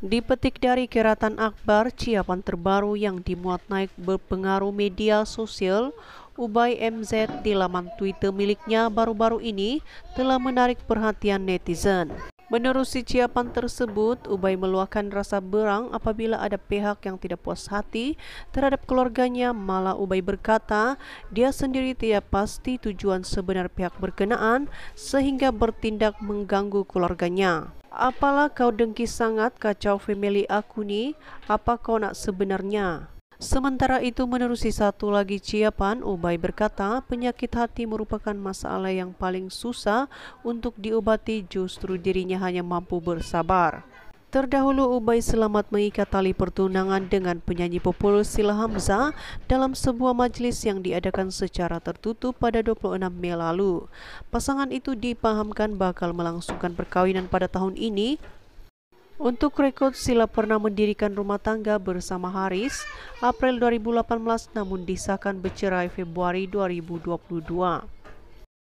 Dipetik dari keratan akbar ciapan terbaru yang dimuat naik berpengaruh media sosial, Ubay MZ di laman Twitter miliknya baru-baru ini telah menarik perhatian netizen. Menerusi ciapan tersebut, Ubay meluahkan rasa berang apabila ada pihak yang tidak puas hati terhadap keluarganya. Malah Ubay berkata, dia sendiri tidak pasti tujuan sebenar pihak berkenaan sehingga bertindak mengganggu keluarganya. Apalah kau dengki sangat kacau family aku nih? Apa kau nak sebenarnya? Sementara itu menerusi satu lagi ciapan, Ubay berkata penyakit hati merupakan masalah yang paling susah untuk diobati justru dirinya hanya mampu bersabar. Terdahulu Ubay Selamat mengikat tali pertunangan dengan penyanyi populer Sila Hamzah dalam sebuah majelis yang diadakan secara tertutup pada 26 Mei lalu. Pasangan itu dipahamkan bakal melangsungkan perkawinan pada tahun ini untuk rekod, Sila pernah mendirikan rumah tangga bersama Haris April 2018 namun disahkan bercerai Februari 2022.